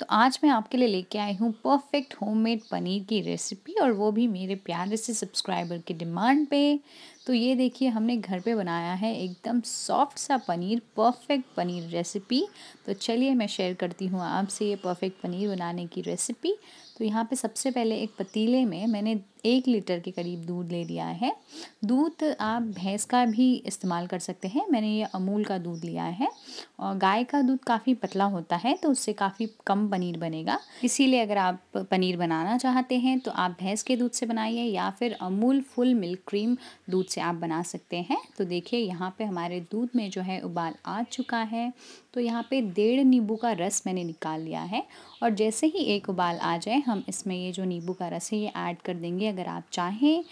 तो आज मैं आपके लिए लेके आई हूँ परफेक्ट होममेड पनीर की रेसिपी और वो भी मेरे प्यारे से सब्सक्राइबर के डिमांड पे तो ये देखिए हमने घर पे बनाया है एकदम सॉफ्ट सा पनीर परफेक्ट पनीर रेसिपी तो चलिए मैं शेयर करती हूँ आपसे ये परफेक्ट पनीर बनाने की रेसिपी तो यहाँ पे सबसे पहले एक पतीले में मैंने एक लीटर के करीब दूध ले लिया है दूध आप भैंस का भी इस्तेमाल कर सकते हैं मैंने ये अमूल का दूध लिया है और गाय का दूध काफ़ी पतला होता है तो उससे काफ़ी कम पनीर बनेगा इसीलिए अगर आप पनीर बनाना चाहते हैं तो आप भैंस के दूध से बनाइए या फिर अमूल फुल मिल्क क्रीम दूध से आप बना सकते हैं तो देखिए यहाँ पर हमारे दूध में जो है उबाल आ चुका है तो यहाँ पे डेढ़ नींबू का रस मैंने निकाल लिया है और जैसे ही एक उबाल आ जाए हम इसमें ये जो नींबू का रस है ये ऐड कर देंगे अगर आप चाहें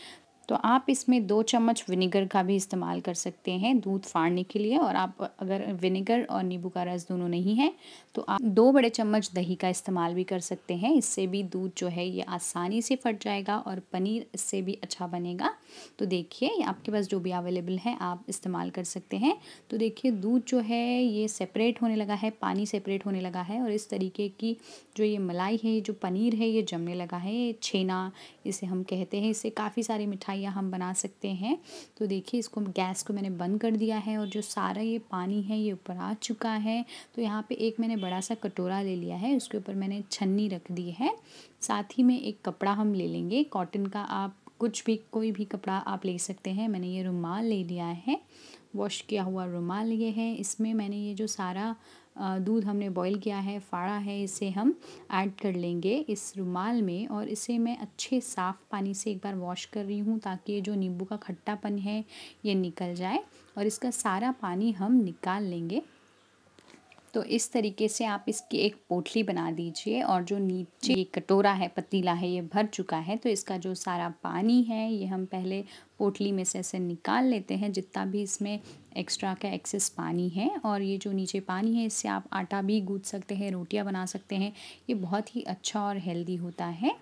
तो आप इसमें दो चम्मच विनेगर का भी इस्तेमाल कर सकते हैं दूध फाड़ने के लिए और आप अगर विनेगर और नींबू का रस दोनों नहीं है तो आप दो बड़े चम्मच दही का इस्तेमाल भी कर सकते हैं इससे भी दूध जो है ये आसानी से फट जाएगा और पनीर इससे भी अच्छा बनेगा तो देखिए आपके पास जो भी अवेलेबल है आप इस्तेमाल कर सकते हैं तो देखिए दूध जो है ये सेपरेट होने लगा है पानी सेपरेट होने लगा है और इस तरीके की जो ये मलाई है जो पनीर है ये जमने लगा है छेना इसे हम कहते हैं इससे काफ़ी सारी मिठाई या हम बना सकते हैं तो देखिए इसको गैस को मैंने बंद कर दिया है और जो सारा ये पानी है ये ऊपर आ चुका है तो यहाँ पे एक मैंने बड़ा सा कटोरा ले लिया है उसके ऊपर मैंने छन्नी रख दी है साथ ही में एक कपड़ा हम ले लेंगे कॉटन का आप कुछ भी कोई भी कपड़ा आप ले सकते हैं मैंने ये रुमाल ले लिया है वॉश किया हुआ रुमाल ये है इसमें मैंने ये जो सारा दूध हमने बॉईल किया है फाड़ा है इसे हम ऐड कर लेंगे इस रुमाल में और इसे मैं अच्छे साफ़ पानी से एक बार वॉश कर रही हूँ ताकि ये जो नींबू का खट्टापन है ये निकल जाए और इसका सारा पानी हम निकाल लेंगे तो इस तरीके से आप इसकी एक पोटली बना दीजिए और जो नीचे ये कटोरा है पतीला है ये भर चुका है तो इसका जो सारा पानी है ये हम पहले पोटली में से ऐसे निकाल लेते हैं जितना भी इसमें एक्स्ट्रा का एक्सेस पानी है और ये जो नीचे पानी है इससे आप आटा भी गूँध सकते हैं रोटियाँ बना सकते हैं ये बहुत ही अच्छा और हेल्दी होता है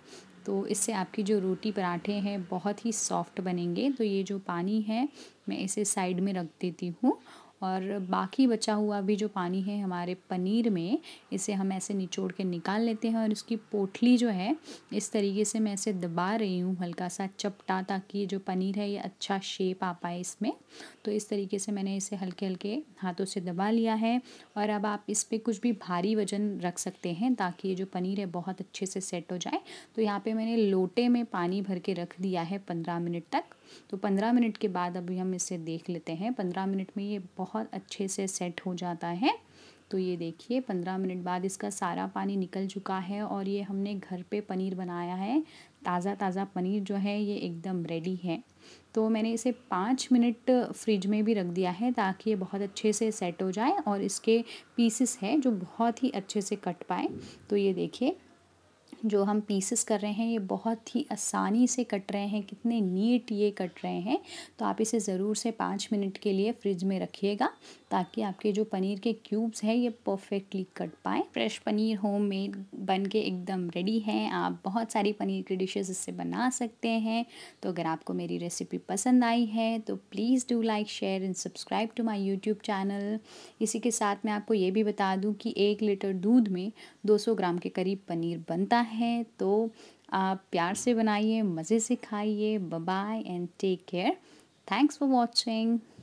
तो इससे आपकी जो रोटी पराठे हैं बहुत ही सॉफ्ट बनेंगे तो ये जो पानी है मैं इसे साइड में रख देती हूँ और बाकी बचा हुआ भी जो पानी है हमारे पनीर में इसे हम ऐसे निचोड़ के निकाल लेते हैं और इसकी पोटली जो है इस तरीके से मैं इसे दबा रही हूँ हल्का सा चपटा ताकि जो पनीर है ये अच्छा शेप आ पाए इसमें तो इस तरीके से मैंने इसे हल्के हल्के हाथों से दबा लिया है और अब आप इस पर कुछ भी भारी वजन रख सकते हैं ताकि ये जो पनीर है बहुत अच्छे से सेट हो जाए तो यहाँ पर मैंने लोटे में पानी भर के रख दिया है पंद्रह मिनट तक तो पंद्रह मिनट के बाद अभी हम इसे देख लेते हैं पंद्रह मिनट में ये बहुत अच्छे से सेट हो जाता है तो ये देखिए पंद्रह मिनट बाद इसका सारा पानी निकल चुका है और ये हमने घर पे पनीर बनाया है ताज़ा ताज़ा पनीर जो है ये एकदम रेडी है तो मैंने इसे पाँच मिनट फ्रिज में भी रख दिया है ताकि ये बहुत अच्छे से सेट हो जाए और इसके पीसेस हैं जो बहुत ही अच्छे से कट पाए तो ये देखिए जो हम पीसेस कर रहे हैं ये बहुत ही आसानी से कट रहे हैं कितने नीट ये कट रहे हैं तो आप इसे ज़रूर से पाँच मिनट के लिए फ्रिज में रखिएगा ताकि आपके जो पनीर के क्यूब्स हैं ये परफेक्टली कट पाएँ फ्रेश पनीर होम मेड बन के एकदम रेडी हैं आप बहुत सारी पनीर की डिशेस इससे बना सकते हैं तो अगर आपको मेरी रेसिपी पसंद आई है तो please do like share and subscribe to my YouTube channel इसी के साथ मैं आपको ये भी बता दूं कि एक लीटर दूध में 200 ग्राम के करीब पनीर बनता है तो आप प्यार से बनाइए मज़े से खाइए bye and take care thanks for watching